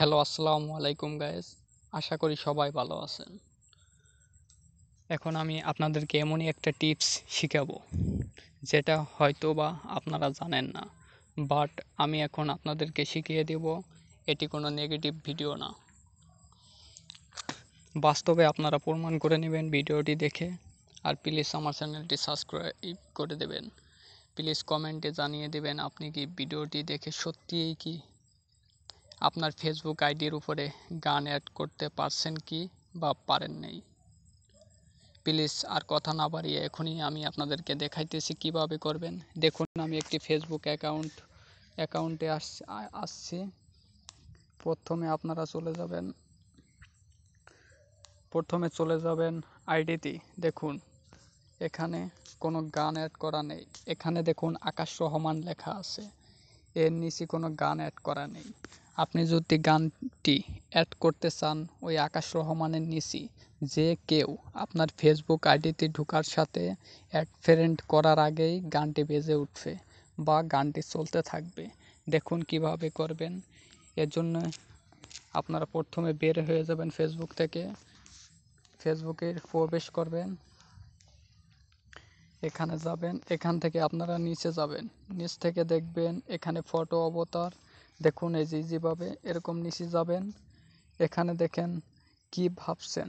hello আসসালামু আলাইকুম guys আশা করি সবাই ভালো আছেন এখন আমি আপনাদেরকে এমনই একটা টিপস শেখাব যেটা হয়তো বা আপনারা জানেন না বাট আমি এখন আপনাদেরকে শিখিয়ে দেব এটি কোনো নেগেটিভ ভিডিও না বাস্তবে আপনারা প্রমাণ করে নেবেন ভিডিওটি দেখে আর প্লিজ আমার চ্যানেলটি সাবস্ক্রাইব করে দেবেন প্লিজ কমেন্টে জানিয়ে দেবেন আপনি কি ভিডিওটি দেখে সত্যিই কি আপনার ফেসবুক আইডির উপরে গান অ্যাড করতে পারছেন কি বা পারেন নেই প্লিজ আর কথা না বাড়িয়ে এখনই আমি আপনাদেরকে দেখাইতেছি কিভাবে করবেন দেখুন আমি একটি ফেসবুক অ্যাকাউন্ট অ্যাকাউন্টে আস আসছি প্রথমে আপনারা চলে যাবেন প্রথমে চলে যাবেন আইডিতে দেখুন এখানে কোনো গান অ্যাড করা নেই এখানে দেখুন আকাশ রহমান লেখা আছে এর নিচে কোনো গান অ্যাড করা নেই আপনি যদি গানটি অ্যাড করতে চান ওই আকাশ রহমানের নিচি যে কেউ আপনার ফেসবুক আইডিতে ঢোকার সাথে অ্যাড ফ্রেন্ড করার আগেই গানটি বেজে উঠবে বা গানটি চলতে থাকবে দেখুন কিভাবে করবেন এর জন্য আপনারা প্রথমে বের হয়ে যাবেন ফেসবুক থেকে ফেসবুকে প্রবেশ করবেন এখানে যাবেন এখান থেকে আপনারা নিচে যাবেন নিচ থেকে দেখবেন এখানে ফটো অবতার দেখুন এই যে যেভাবে এরকম নিচে যাবেন এখানে দেখেন কি ভাবছেন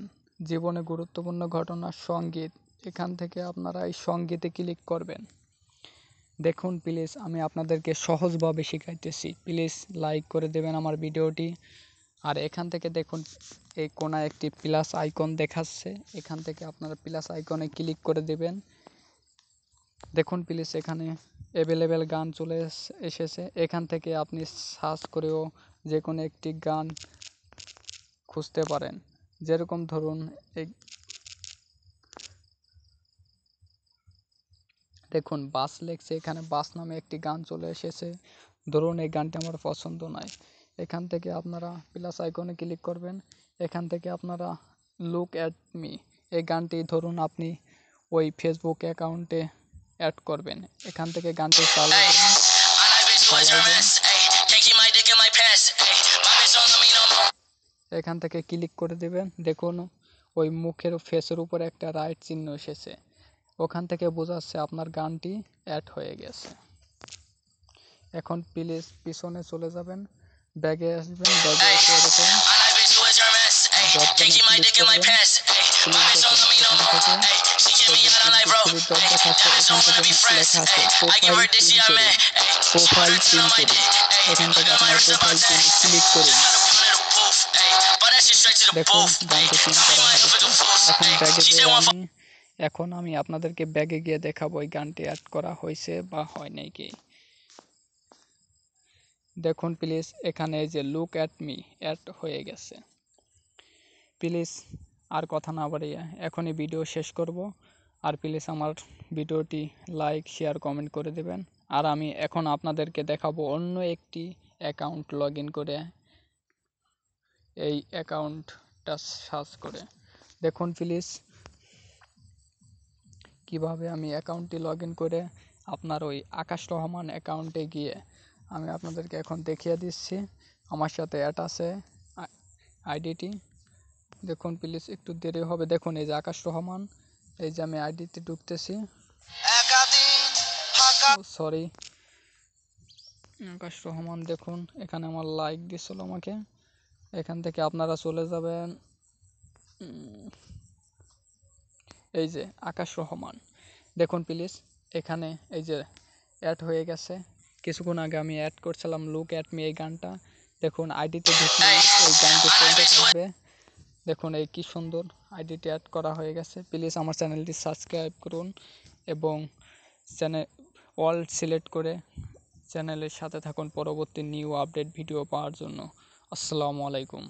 জীবনে গুরুত্বপূর্ণ ঘটনা সঙ্গীত এখান থেকে আপনারা এই সঙ্গীতে ক্লিক করবেন দেখুন প্লিজ আমি আপনাদেরকে সহজভাবে শেখাইতেছি প্লিজ লাইক করে দেবেন আমার ভিডিওটি আর এখান থেকে দেখুন এই কোনায় একটি প্লাস আইকন দেখাচ্ছে এখান থেকে আপনারা প্লাস আইকনে ক্লিক করে দেবেন দেখুন প্লিজ এখানে অ্যাভেলেবেল গান চলে এসেছে এখান থেকে আপনি সার্চ করেও যে কোনো একটি গান খুঁজতে পারেন যেরকম ধরুন দেখুন বাস লেগছে এখানে বাস নামে একটি গান চলে এসেছে ধরুন এই গানটি আমার পছন্দ নয় এখান থেকে আপনারা প্লাস আইকনে ক্লিক করবেন এখান থেকে আপনারা লুক অ্যাট মি এই গানটি ধরুন আপনি ওই ফেসবুক অ্যাকাউন্টে অ্যাড করবেন এখান থেকে গানটি এখান থেকে ক্লিক করে দেবেন দেখুন ওই মুখের ফেসের উপর একটা রাইট চিহ্ন এসেছে ওখান থেকে বোঝাচ্ছে আপনার গানটি অ্যাড হয়ে গেছে এখন প্লিজ পিছনে চলে যাবেন ব্যাগে আসবেন ব্যাগে এসে এখন আমি আপনাদেরকে ব্যাগে গিয়ে দেখাবো এই গানটি অ্যাড করা হয়েছে বা হয় নাই কি দেখুন প্লিজ এখানে যে লুক অ্যাট মি অ্যাড হয়ে গেছে প্লিজ আর কথা না বাড়িয়ে এখনই ভিডিও শেষ করব আর প্লিজ আমার ভিডিওটি লাইক শেয়ার কমেন্ট করে দেবেন আর আমি এখন আপনাদেরকে দেখাবো অন্য একটি অ্যাকাউন্ট লগ করে এই অ্যাকাউন্টটা সার্চ করে দেখুন প্লিজ কিভাবে আমি অ্যাকাউন্টটি লগ করে আপনার ওই আকাশ রহমান অ্যাকাউন্টে গিয়ে আমি আপনাদেরকে এখন দেখিয়ে দিচ্ছি আমার সাথে অ্যাড আছে আইডিটি দেখুন প্লিজ একটু দেরি হবে দেখুন এই যে আকাশ রহমান এই যে আমি আইডিতে ঢুকতেছি সরি আকাশ রহমান দেখুন এখানে আমার লাইক দিছিল আমাকে এখান থেকে আপনারা চলে যাবেন এই যে আকাশ রহমান দেখুন প্লিজ এখানে এই যে অ্যাড হয়ে গেছে কিছুক্ষণ আগে আমি অ্যাড করছিলাম লুক অ্যাট মি এই গানটা দেখুন আইডিতে ঢুকলে এই গানটি চলতে থাকবে দেখুন এই কি সুন্দর আইডিটি অ্যাড করা হয়ে গেছে প্লিজ আমার চ্যানেলটি সাবস্ক্রাইব করুন এবং চ্যানেল অল সিলেক্ট করে চ্যানেলের সাথে থাকুন পরবর্তী নিউ আপডেট ভিডিও পাওয়ার জন্য আসসালামু আলাইকুম